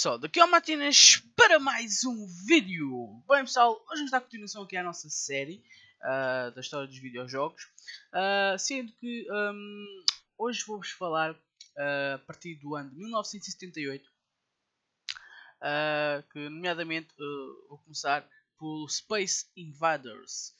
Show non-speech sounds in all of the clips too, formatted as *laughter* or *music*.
pessoal, daqui ao Matinas para mais um vídeo. Bem pessoal, hoje vamos dar continuação aqui à nossa série uh, da história dos videojogos. Uh, sendo que um, hoje vou-vos falar uh, a partir do ano de 1978. que nomeadamente vou começar pelo Space Invaders.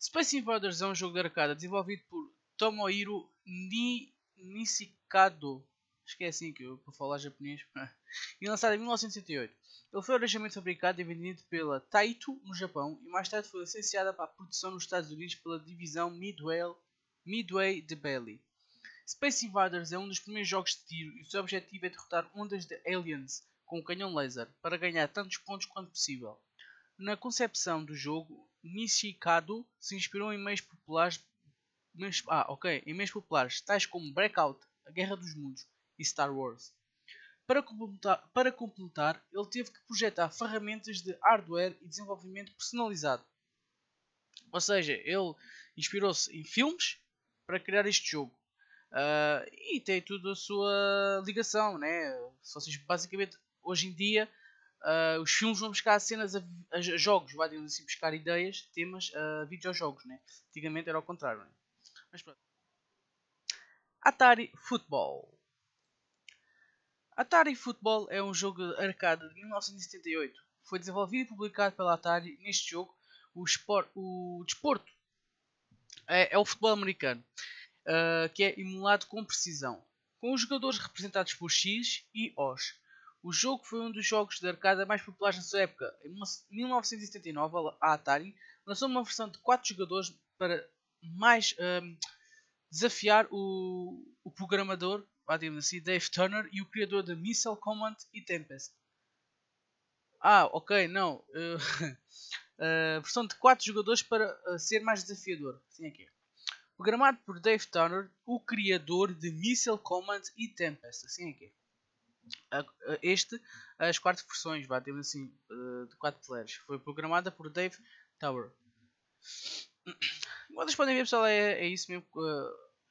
Space Invaders é um jogo de arcada desenvolvido por Tomohiro Ni Nishikado esqueci é assim que eu para falar japonês, *laughs* e lançado em 1978, Ele foi originalmente fabricado e vendido pela Taito no Japão e mais tarde foi licenciada para a produção nos Estados Unidos pela divisão Midway, Midway de Belly. Space Invaders é um dos primeiros jogos de tiro e o seu objetivo é derrotar ondas de aliens com um canhão laser para ganhar tantos pontos quanto possível. Na concepção do jogo, Nishikado se inspirou em meios populares, meios, ah, okay, em meios populares tais como Breakout, a Guerra dos Mundos, e Star Wars. Para completar, para completar, ele teve que projetar ferramentas de hardware e desenvolvimento personalizado. Ou seja, ele inspirou-se em filmes para criar este jogo. Uh, e tem tudo a sua ligação, né? vocês, basicamente, hoje em dia, uh, os filmes vão buscar cenas a, a jogos, vai assim, buscar ideias, temas a videojogos, né? Antigamente era ao contrário, né? Mas pronto. Atari Football. Atari Football é um jogo de arcade de 1978. Foi desenvolvido e publicado pela Atari. Neste jogo, o, esporte o desporto é, é, o futebol americano, uh, que é emulado com precisão, com os jogadores representados por X e Os. O jogo foi um dos jogos de arcada mais populares na sua época. Em 1979, a Atari lançou uma versão de 4 jogadores para mais um, ah, desafiar o, o programador vá digamos assim, Dave Turner e o criador da Missile Command e Tempest. Ah, ok, não. Uh, *laughs* uh, versão de 4 jogadores para uh, ser mais desafiador. Assim aqui. Programado por Dave Turner, o criador de Missile Command e Tempest. Assim aqui. É este, as quatro versões, vá, temos assim, de 4 players. Foi programada por Dave Tower. *coughs* Como vocês podem ver, pessoal, é, é isso mesmo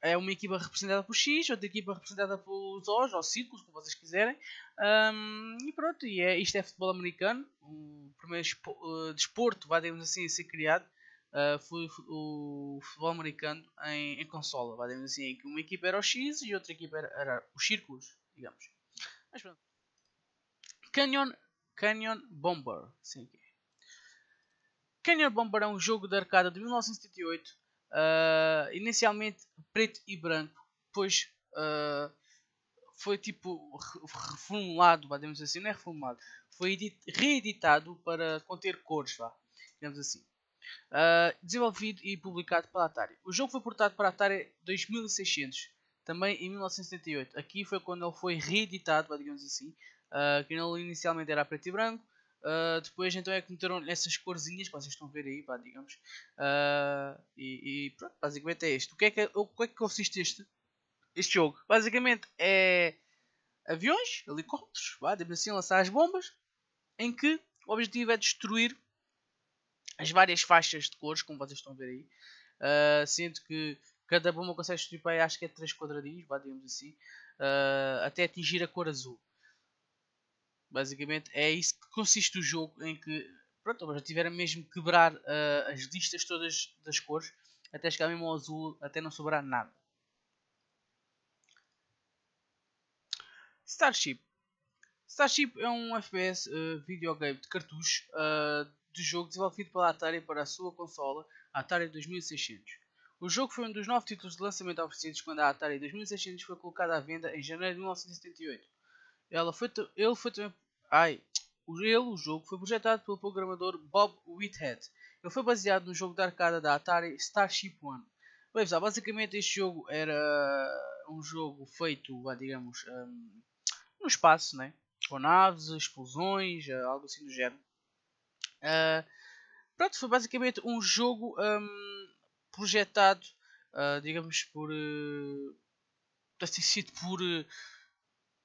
é uma equipa representada por X, outra equipa representada por Os ou Círculos, como vocês quiserem. Um, e pronto, e é, isto é futebol americano, o primeiro uh, desporto, vá, digamos assim, a ser criado. Uh, foi o futebol americano em, em consola, vá, digamos assim, em que uma equipa era o X e outra equipa era, era os Círculos, digamos. Mas pronto. Canyon, Canyon Bomber, sim é é. Canyon Bomber é um jogo de arcada de 1978 Uh, inicialmente preto e branco, depois uh, foi tipo reformulado, digamos assim, não é reformulado, foi reeditado para conter cores, vá, digamos assim. Uh, desenvolvido e publicado pela Atari. O jogo foi portado para a Atari 2600, também em 1978. Aqui foi quando ele foi reeditado, digamos assim, que ele inicialmente era preto e branco, Uh, depois então é que meteram essas corzinhas que vocês estão a ver aí, pá, digamos. Uh, e, e, pronto, basicamente é isto. O que é que, o, que, é que consiste este, este jogo? Basicamente é aviões, helicópteros, vá, tipo assim, lançar as bombas, em que o objetivo é destruir as várias faixas de cores, como vocês estão a ver aí. Uh, que cada bomba consegue destruir, pá, acho que é 3 quadradinhos, vá, digamos assim, até atingir a cor azul. Basicamente é isso que consiste o jogo em que pronto, o já tiveram mesmo quebrar uh, as listas todas das cores até chegar mesmo ao azul, até não sobrar nada. Starship Starship é um FPS uh, ah, videogame de cartucho uh, de jogo desenvolvido pela Atari para a sua consola Atari 2600. O jogo foi um dos nove títulos de lançamento oferecidos quando a Atari 2600 foi colocada à venda em janeiro de 1978. Ela foi ele foi também. Ai, ele, o jogo, foi projetado pelo programador Bob Whithead. Ele foi baseado no jogo de arcada da Atari Starship One. basicamente este jogo era um jogo feito, digamos, um, no espaço, né? Com naves, explosões, eh, algo assim do género. Uh, pronto, foi basicamente um jogo um, projetado, uh, digamos, por. Uh, ter sido por. Uh,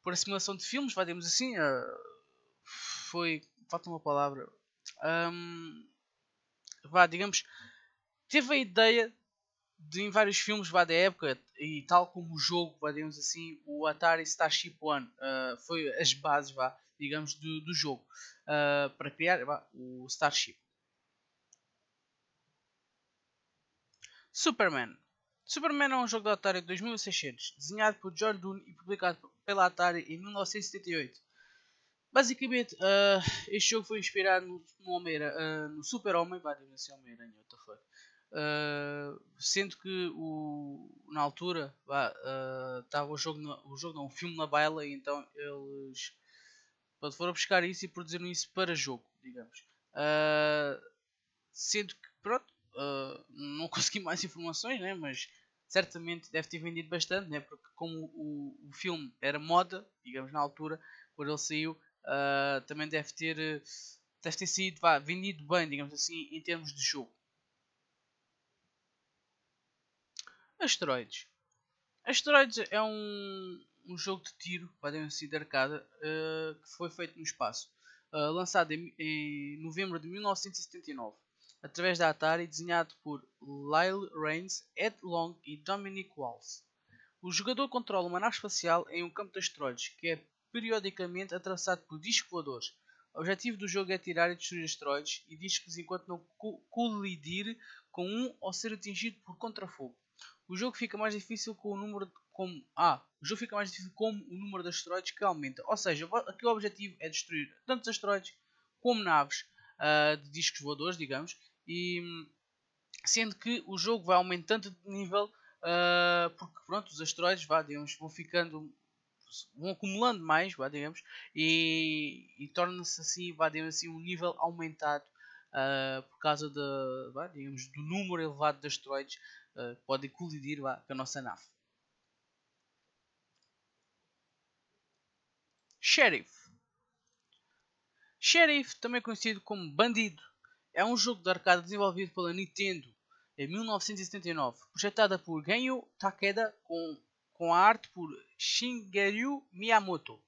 por assimilação de filmes, vai, digamos assim, eh, foi. falta uma palavra. Um, vá, digamos, teve a ideia de em vários filmes vá, da época, e tal como o jogo, vá, digamos assim, o Atari Starship One uh, foi as bases, vá, digamos, do, do jogo uh, para criar vá, o Starship. Superman Superman é um jogo da Atari de 2600, desenhado por John Dune e publicado pela Atari em 1978. Basicamente, uh, este jogo foi inspirado no, no, uh, no Super-Homem, vai dizer assim, Homem-Aranha, what the fuck. Uh, sendo que o, na altura estava o jogo, na, o jogo não, um filme na baila, e então eles foram buscar isso e produziram isso para jogo, digamos. sendo que, pronto, uh, não *laughs* consegui mais informações, né? mas certamente deve ter vendido bastante, né? porque como o, o filme era moda, digamos na altura, quando ele saiu, uh, também deve ter, deve ter sido vá, vendido bem, digamos assim, em termos de jogo. Asteroides. Asteroids é um, um jogo de tiro, podem assim, de arcada, uh, que foi feito no espaço. Uh, lançado em, em, novembro de 1979 através da Atari, desenhado por Lyle Rains, Ed Long e Dominic Walls. O jogador controla uma nave espacial em um campo de asteroides, que é periodicamente atravessado por discos voadores. O objetivo do jogo é tirar e destruir asteroides e discos enquanto não co colidir com um ou ser atingido por contrafogo. O jogo fica mais difícil com o número de, como ah, o jogo fica mais difícil como o número de asteroides que aumenta. Ou seja, aqui o objetivo é destruir tantos asteroides como naves uh, de discos voadores, digamos, e sendo que o jogo vai aumentando de nível uh, porque pronto, os asteroides vá, digamos, vão ficando vão acumulando mais, vá, digamos, e, e torna-se assim, vá, digamos, assim, um nível aumentado uh, por causa de, vá, digamos, do número elevado de asteroides uh, que podem colidir vá, com a nossa nave. Sheriff. Sheriff, também conhecido como bandido, é um jogo de arcade desenvolvido pela Nintendo em 1979, projetada por Genyo Takeda com, com a arte por Shigeru Miyamoto.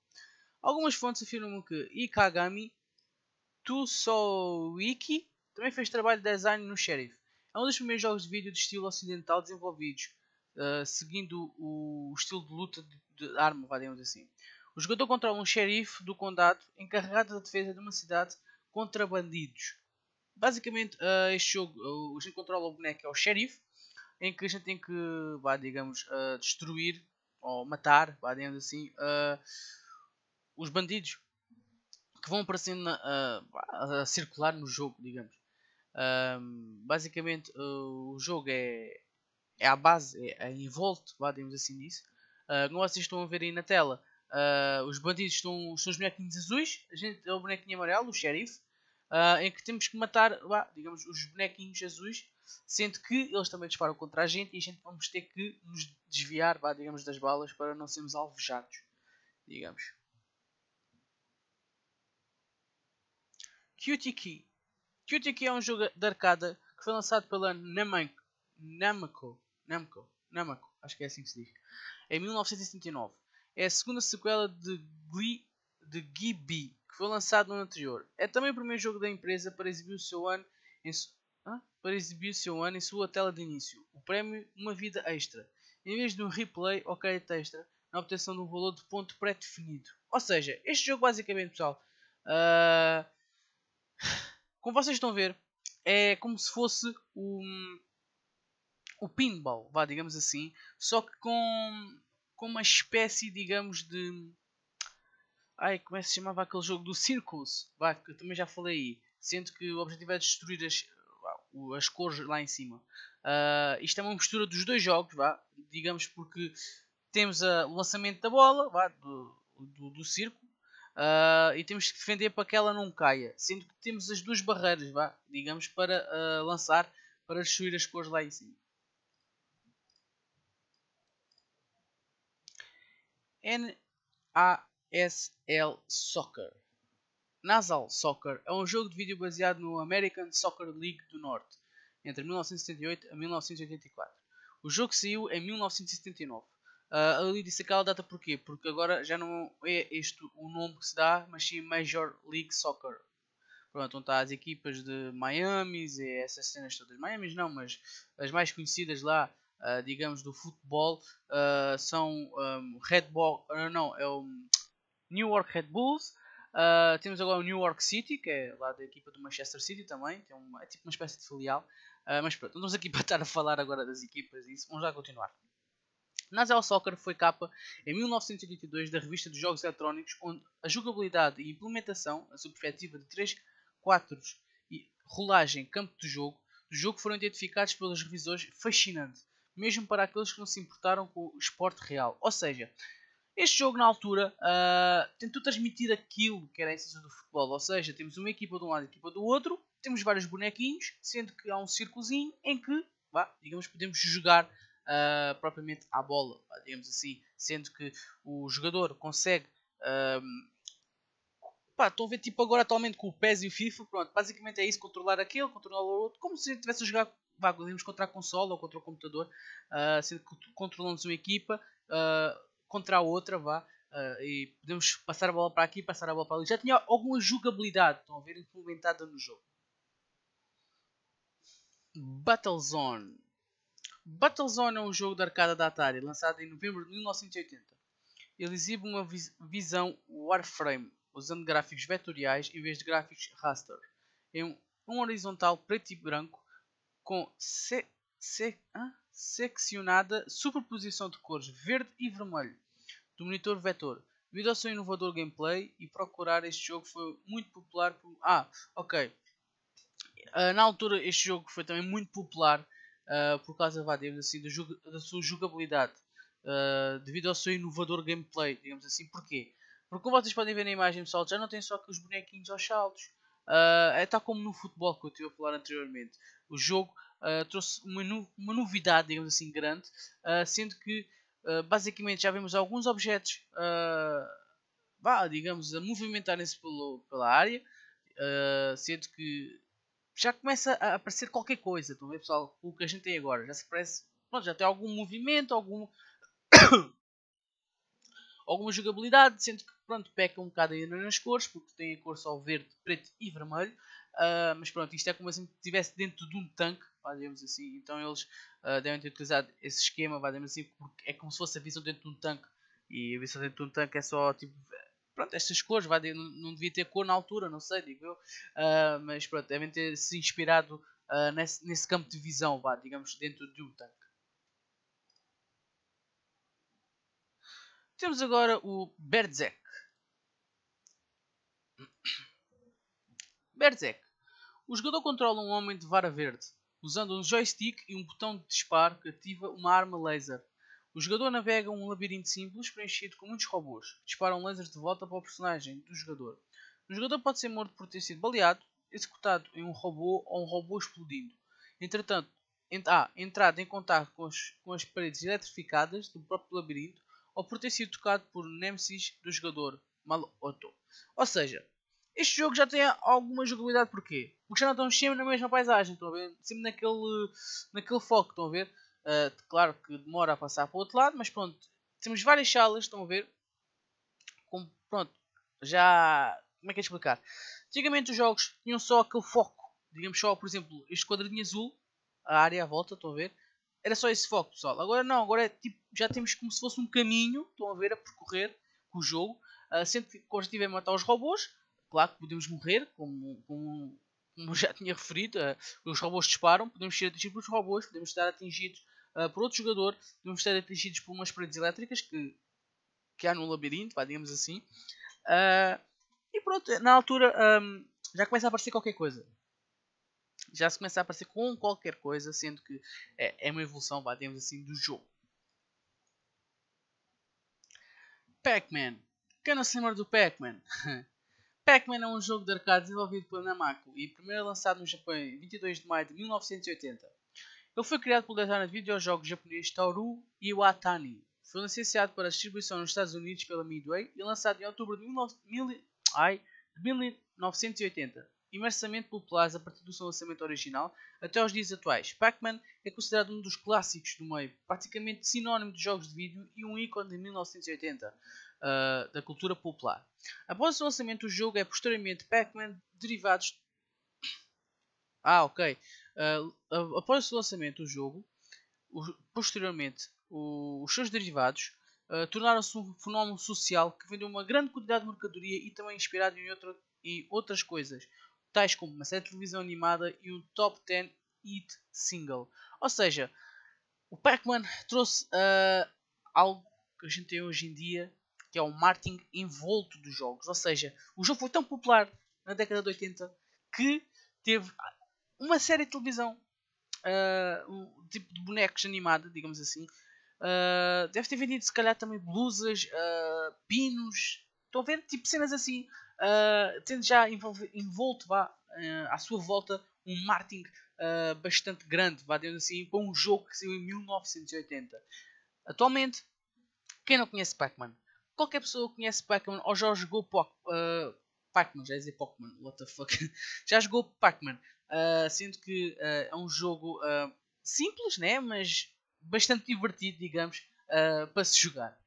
Algumas fontes afirmam que Ikagami Tsuoiki também fez trabalho de design no Sheriff. É um dos primeiros jogos de vídeo de estilo ocidental desenvolvidos, uh, seguindo o estilo de luta de, de arma, digamos assim. O jogador controla um xerife do condado encarregado da defesa de uma cidade contra bandidos. Basicamente, uh, este jogo, uh, eh, a gente controla é o boneco, é o xerife, em que a gente tem que, vá, digamos, uh, destruir ou matar, vá, digamos assim, os bandidos que vão aparecendo na, a, a circular no jogo, digamos. basicamente, o jogo é, é à base, é, é envolto, vá, digamos assim, nisso. como vocês estão a ver aí na tela, os bandidos estão, são os bonequinhos azuis, a gente é o bonequinho amarelo, o xerife uh, em que temos que matar, digamos, os bonequinhos azuis, sendo que eles também disparam contra a gente e a gente vamos ter que nos desviar, digamos, das balas para não sermos alvejados, digamos. Cutie Key. Cutie Key é um jogo de arcada que foi lançado pela Namco, Namco, Namco, Namco, acho que é assim que se diz, em 1979. É a segunda sequela de Glee, de Gibi, que foi lançado no ano anterior. É também o primeiro jogo da empresa para exibir o seu ano em, su... ah? para exibir o seu ano em sua tela de início. O prémio Uma Vida Extra, em vez de um replay ou crédito tá extra na obtenção de um valor de ponto pré-definido. Ou seja, este jogo basicamente, pessoal, uh... como vocês estão a ver, é como se fosse o, um... o pinball, vá, digamos assim, só que com, com uma espécie, digamos, de Ai, como é que se chamava aquele jogo do Circles? que eu também já falei aí. Sendo que o objetivo é destruir as, as cores lá em cima. Uh, isto é uma mistura dos dois jogos, vá. Digamos porque temos uh, o lançamento da bola, vá, do, do, do circo. Uh, ah, e temos que defender para que ela não caia. Sendo que temos as duas barreiras, vá. Digamos para ah, lançar, para destruir as cores lá em cima. N... A SL Soccer. Nasal Soccer é um jogo de vídeo baseado no American Soccer League do Norte, entre 1978 a 1984. O jogo saiu em 1979. Uh, ah, ali disse aquela data porquê? Porque agora já não é este o nome que se dá, mas sim Major League Soccer. Pronto, onde está as equipas de Miami, e essas cenas todas. Miami não, mas as mais conhecidas lá, uh, digamos, do futebol, uh, são um, Red Bull, uh, não, é o um New York Red Bulls. Uh, temos agora o New York City, que é lá da equipa do Manchester City também, que é, uma, é tipo uma espécie de filial. Uh, mas pronto, não vamos aqui *laughs* para estar a falar agora das equipas e isso, vamos já continuar. Nazel Soccer foi capa em 1982 da revista de jogos eletrónicos, onde a jogabilidade e implementação, a subjetiva de 3 quadros e rolagem campo de jogo, do jogo foram identificados pelos revisores fascinante, mesmo para aqueles que não se importaram com o esporte real. Ou seja, este jogo, na altura, uh, tentou transmitir aquilo que era a essência do futebol, ou seja, temos uma equipa de um lado e uma equipa do outro, temos vários bonequinhos, sendo que há um circozinho em que, vá, digamos, podemos jogar uh, propriamente à bola, vá, digamos assim, sendo que o jogador consegue. Uh, pá, estão a ver tipo agora atualmente com o PES e o FIFA, pronto, basicamente é isso, controlar aquele, controlar o outro, como se estivesse a jogar, vá, contra a consola ou contra o computador, uh, sendo que controlamos uma equipa, uh, contra a outra, vá. Uh, e podemos passar a bola para aqui, passar a bola para ali. Já tinha alguma jogabilidade, estão a ver, implementada no jogo. Battlezone. Battlezone é um jogo de arcada da Atari, lançado em novembro de 1980. Ele exibe uma vis visão Warframe, usando gráficos vetoriais em vez de gráficos raster. É um, um horizontal preto e branco com se, se, ah, seccionada superposição de cores verde e vermelho do monitor vetor. Devido ao seu inovador gameplay e procurar este jogo foi muito popular por... Ah, ok. Uh, na altura este jogo foi também muito popular uh, por causa vá, assim, da, da, sua jogabilidade. Uh, devido ao seu inovador gameplay, digamos assim. Porquê? Porque como vocês podem ver na imagem pessoal, já não tem só que os bonequinhos aos saltos. é tal como no futebol que eu estive a falar anteriormente. O jogo trouxe uma, no... uma, novidade, digamos assim, grande. sendo que ah, basicamente já vemos alguns objetos, uh, digamos, a movimentarem-se pela área, uh, sendo que já começa a aparecer qualquer coisa. então, ver, pessoal? O que a gente tem agora já se parece. Pronto, já tem algum movimento, algum alguma jogabilidade, sendo que pronto, peca um bocado ainda nas cores, porque tem a cor só verde, preto e vermelho. Uh, mas pronto, isto é como se estivesse dentro de um tanque, digamos assim. Então eles uh, devem ter utilizado esse esquema, digamos assim, porque é como se fosse a visão dentro de um tanque. E a visão dentro de um tanque é só tipo. Pronto, estas cores, vai, não, devia ter cor na altura, não sei, digo eu. Uh, mas pronto, devem ter se inspirado nesse, nesse, campo de visão, vá, digamos, dentro de um tanque. Temos agora o Berserk. Berserk. O jogador controla um homem de vara verde, usando um joystick e um botão de disparo que ativa uma arma laser. O jogador navega um labirinto simples preenchido com muitos robôs, que disparam lasers de volta para o personagem do jogador. O jogador pode ser morto por ter sido baleado, executado em um robô ou um robô explodindo. Entretanto, ent ah, entrado em contato com, com as paredes eletrificadas do próprio labirinto ou por ter sido tocado por Nemesis do jogador Maloto. Ou seja, este jogo já tem alguma jogabilidade porquê? Porque já não estão sempre na mesma paisagem, estão a ver? Sempre naquele, naquele foco, estão a ver? Uh, claro que demora a passar para o outro lado, mas pronto, temos várias salas, estão a ver? pronto, já. Como é que é explicar? Antigamente os jogos tinham só aquele foco, digamos só, por exemplo, este quadradinho azul, a área à volta, estão a ver? Era só esse foco, pessoal. Agora não, agora é, tipo, já temos como se fosse um caminho, estão a ver, a percorrer com o jogo. Uh, que quando objetivo é matar os robôs, claro que podemos morrer, como, como, como já tinha referido, uh, os robôs disparam, podemos ser atingidos pelos robôs, podemos estar atingidos uh, por outro jogador, podemos estar atingidos por umas paredes elétricas que, que há no labirinto, digamos assim. e pronto, na altura um, já começa a aparecer qualquer coisa já se começa a aparecer com qualquer coisa, sendo que é, é uma evolução, vá, digamos assim, do jogo. Pac-Man. Quem não se lembra do Pac-Man? *laughs* Pac-Man é um jogo de arcade desenvolvido pela Namco e primeiro lançado no Japão em 22 de maio de 1980. Ele foi criado pelo designer de videojogos japonês Toru Iwatani. Foi licenciado para distribuição nos Estados Unidos pela Midway e lançado em outubro de, 19... Ai, de 1980 imersamente populares a partir do seu lançamento original até aos dias atuais. Pac-Man é considerado um dos clássicos do meio, praticamente sinónimo de jogos de vídeo e um ícone de 1980 uh, ah, da cultura popular. Após o seu lançamento, o jogo é posteriormente Pac-Man derivados. *coughs* Ah, ok. Uh, após o seu lançamento, o jogo, o, posteriormente, o, os seus derivados uh, tornaram-se um fenómeno social que vendeu uma grande quantidade de mercadoria e também inspirado em, em outras coisas, tais como uma série de televisão animada e um top 10 hit single. Ou seja, o Pac-Man trouxe uh, algo que a gente tem hoje em dia, que é o marketing envolto dos jogos. Ou seja, o jogo foi tão popular na década de 80 que teve uma série de televisão, uh, um tipo de bonecos animada, digamos assim. Uh, deve ter vendido, se calhar, também blusas, pinos. Estão a ver? Tipo cenas assim uh, tendo já envolto vá, uh, à sua volta um marketing uh, bastante grande, vá dizendo assim, para um jogo que saiu em 1980. Atualmente, quem não conhece Pac-Man? Qualquer pessoa que conhece Pac-Man ou já jogou uh, Pac-Man, já ia dizer man what the fuck, *laughs* já jogou Pac-Man, uh, sendo que é um jogo simples, né? mas bastante divertido, digamos, para se jogar.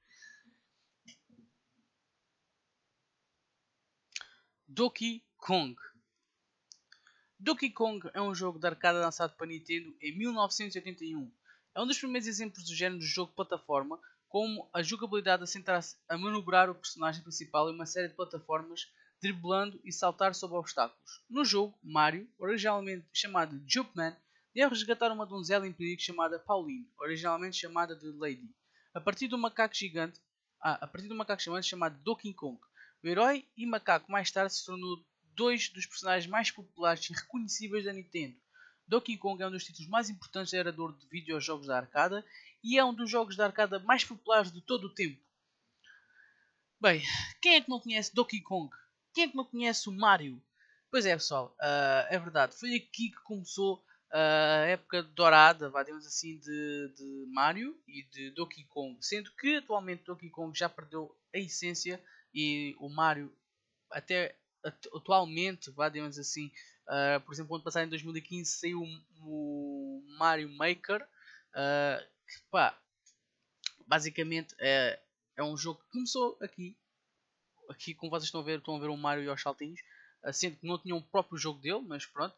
Donkey Kong. Donkey Kong é um jogo de arcada lançado para Nintendo em 1981. É um dos primeiros exemplos do género de jogo de plataforma, como a jogabilidade assentar-se a manobrar o personagem principal em uma série de plataformas, driblando e saltar sobre obstáculos. No jogo, Mario, originalmente chamado Jumpman, deve resgatar uma donzela em perigo chamada Pauline, originalmente chamada de Lady, a partir de um macaco gigante, ah, a partir de um macaco gigante chamado Donkey Kong, o herói e macaco mais tarde se tornou dois dos personagens mais populares e reconhecíveis da Nintendo. Donkey Kong é um dos títulos mais importantes da era de ouro de videojogos da arcada e é um dos jogos da arcada mais populares de todo o tempo. Bem, quem é que não conhece Donkey Kong? Quem é que não conhece o Mario? Pois é, pessoal, uh, é verdade. Foi aqui que começou ah, a época dourada, vá, digamos assim, de, de Mario e de Donkey Kong. Sendo que atualmente Donkey Kong já perdeu a essência e o Mario até atualmente, vá, digamos assim, uh, por exemplo, ano passado em 2015 saiu o, Mario Maker, uh, que pá, basicamente é, é um jogo que começou aqui, aqui como vocês estão a ver, estão a ver o Mario e os saltinhos, uh, sendo que não tinha o próprio jogo dele, mas pronto,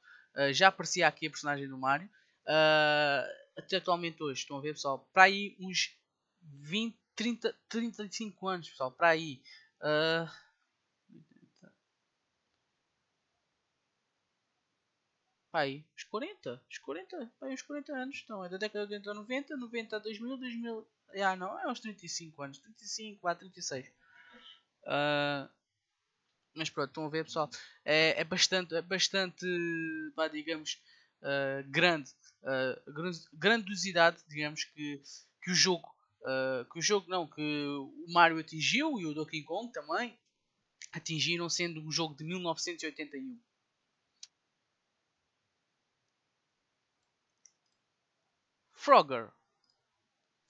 já aparecia aqui a personagem do Mario. até atualmente hoje, estão a ver pessoal, para aí uns 20, 30, 35 anos pessoal, para aí 80. Ah, pai, os 40, os 40, pai, os 40 anos estão, é da década de 80 a 90, 90 a 2000, 2000, ah não, é uns 35 anos, 35 a 36. Uh, mas pronto, estão a ver pessoal, é, é bastante, é bastante, pá, digamos, uh, grande, uh, grandiosidade, digamos, que, que o jogo Uh, que o jogo não, que o Mario atingiu e o Donkey Kong também atingiram sendo um jogo de 1981. Frogger.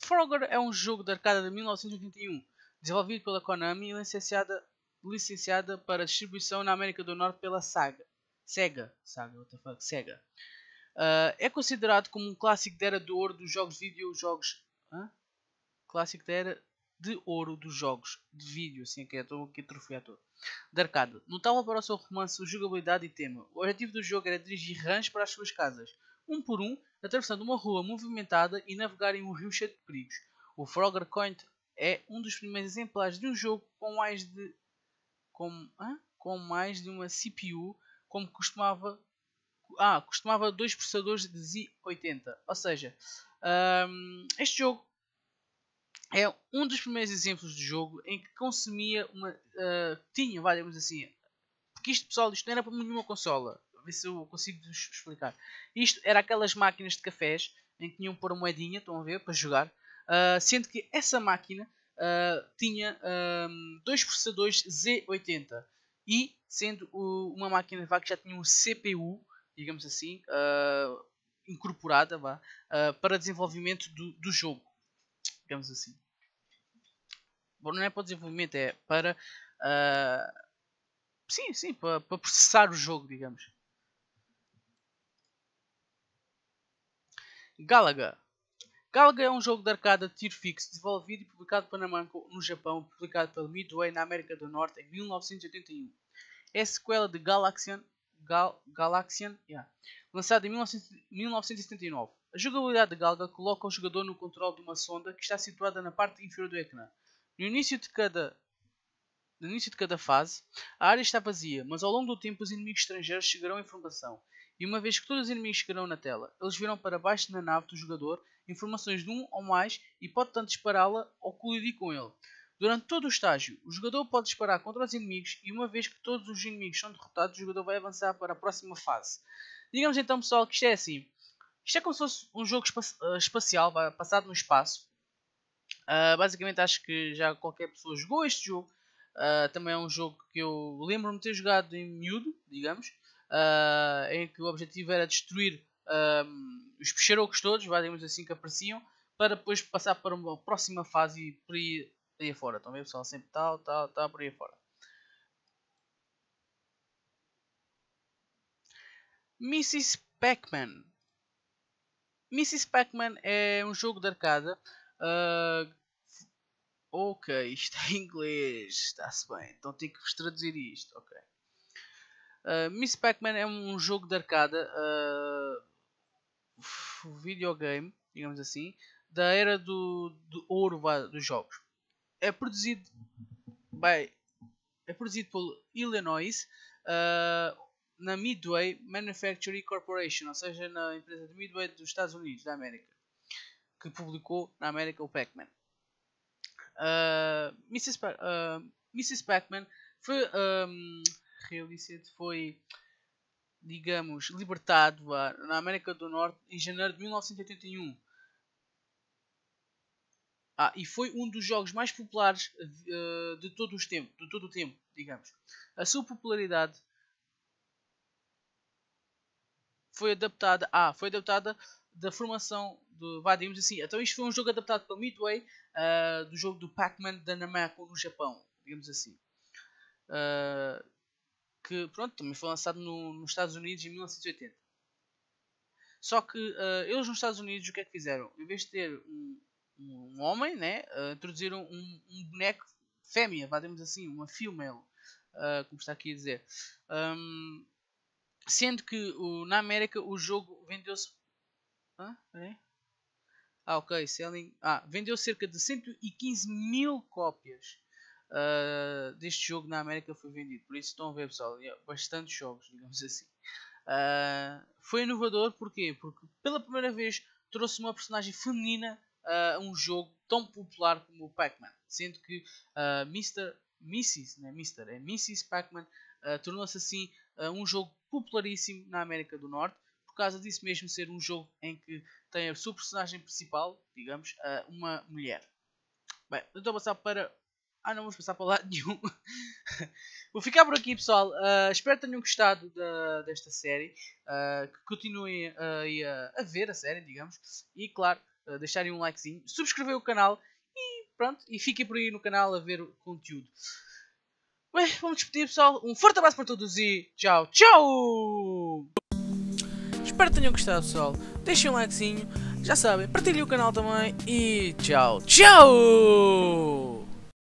Frogger é um jogo de arcada de 1981, desenvolvido pela Konami e licenciada, licenciada para distribuição na América do Norte pela Saga. Sega. Saga, what the fuck, Sega. Uh, é considerado como um clássico da era do ouro dos jogos de videojogos. Hã? clássico da era de ouro dos jogos de vídeo, assim que é, estou aqui a trofear todo. De arcade. Notava para o seu romance jogabilidade e tema. O objetivo do jogo era dirigir rãs para as suas casas, um por um, atravessando uma rua movimentada e navegar em um rio cheio de perigos. O Frogger Coin é um dos primeiros exemplares de um jogo com mais de. com, ah? com mais de uma CPU, como costumava. Ah, costumava dois processadores de Z80. Ou seja, um, este jogo é um dos primeiros exemplos de jogo em que consumia uma. Uh, tinha, vá, digamos assim. Porque isto, pessoal, isto não era para nenhuma consola. A ver se eu consigo vos explicar. Isto era aquelas máquinas de cafés em que tinham pôr moedinha, estão a ver, para jogar. Uh, sendo que essa máquina uh, tinha dois processadores Z80 e sendo o, uma máquina vá, que já tinha um CPU, digamos assim, incorporada vá, para desenvolvimento do, do jogo digamos assim. Bom, não é para o desenvolvimento, é para. Uh, sim, sim, para, para processar o jogo, digamos. Galaga. Galaga é um jogo de arcada de tiro fixo desenvolvido e publicado pela Namco no Japão, publicado pela Midway na América do Norte em 1981. É a sequela de Galaxian, Gal, Galaxian yeah, lançado em 19, 1979. A jogabilidade de Galga coloca o jogador no controle de uma sonda que está situada na parte inferior do ecrã. No início de cada, no início de cada fase, a área está vazia, mas ao longo do tempo os inimigos estrangeiros chegarão à informação. E uma vez que todos os inimigos chegarão na tela, eles virão para baixo na nave do jogador informações de um ou mais e pode tanto dispará-la ou colidir com ele. Durante todo o estágio, o jogador pode disparar contra os inimigos e uma vez que todos os inimigos são derrotados, o jogador vai avançar para a próxima fase. Digamos então pessoal que isto é assim. Isto é como se fosse um jogo eh, espacial, passado no espaço. Uh, basicamente acho que já qualquer pessoa jogou este jogo. Uh, também é um jogo que eu lembro-me de ter jogado em miúdo, digamos, uh, em que o objetivo era destruir um, os peixarocos todos, digamos assim, que apareciam, para depois passar para uma próxima fase e por aí, aí afora. Estão a ver, pessoal? Sempre tal, tal, tal, por aí afora. Mrs. Pac-Man Mrs. Pac-Man é um jogo de arcada. Uh, ok, isto é em inglês. Está-se bem. Então tenho que vos traduzir isto. Ok. Uh, Miss Pac-Man é um jogo de arcada. Uh, videogame, digamos assim. Da era do, do ouro dos jogos. É produzido. Bem. É produzido pelo Illinois. Uh, na Midway Manufacturing Corporation, ou seja, na empresa de Midway dos Estados Unidos da América, que publicou na América o Pac-Man. Uh, ah, Mrs. Pa uh, ah, Mrs. Pac-Man foi um, ah, foi digamos libertado na América do Norte em janeiro de 1981 ah, e foi um dos jogos mais populares uh, de todo os tempo de todo o tempo digamos a sua popularidade foi adaptada. Ah, foi adaptada da formação do. Vá, digamos assim. Então isto foi um jogo adaptado para Midway uh, do jogo do Pac-Man da Namco no Japão, digamos assim. Uh, que pronto, também foi lançado no, nos Estados Unidos em 1980. Só que uh, eles nos Estados Unidos o que é que fizeram? Em vez de ter um, um, um homem, né, introduziram um, um boneco fêmea, vá, digamos assim, uma female, como está aqui a dizer. Um, Sendo que o, na América o jogo vendeu-se. Ah, ok. Selling. Ah, vendeu cerca de 115 mil cópias uh, deste jogo na América foi vendido. Por isso estão a ver, pessoal. É bastantes jogos, digamos assim. Uh, foi inovador porquê? porque pela primeira vez trouxe uma personagem feminina a uh, um jogo tão popular como o Pac-Man, sendo que uh, Mr. Mrs. não é Mr. é Mrs. Pac-Man uh, tornou-se assim um jogo popularíssimo na América do Norte, por causa disso mesmo ser um jogo em que tem a sua personagem principal, digamos, uma mulher. Bem, eu estou a passar para. Ah, não vamos passar para lado *laughs* nenhum. Vou ficar por aqui, pessoal. Uh, espero que tenham gostado da, desta série. Uh, que continuem uh, a, a, ver a série, digamos. E, claro, ah, deixarem um likezinho. Subscrever o canal. E pronto, e fiquem por aí no canal a ver o conteúdo. Bem, vamos despedir, pessoal. Um forte abraço para todos e tchau, tchau! Espero que tenham gostado, pessoal. Deixem um likezinho, já sabem, partilhem o canal também e tchau, tchau!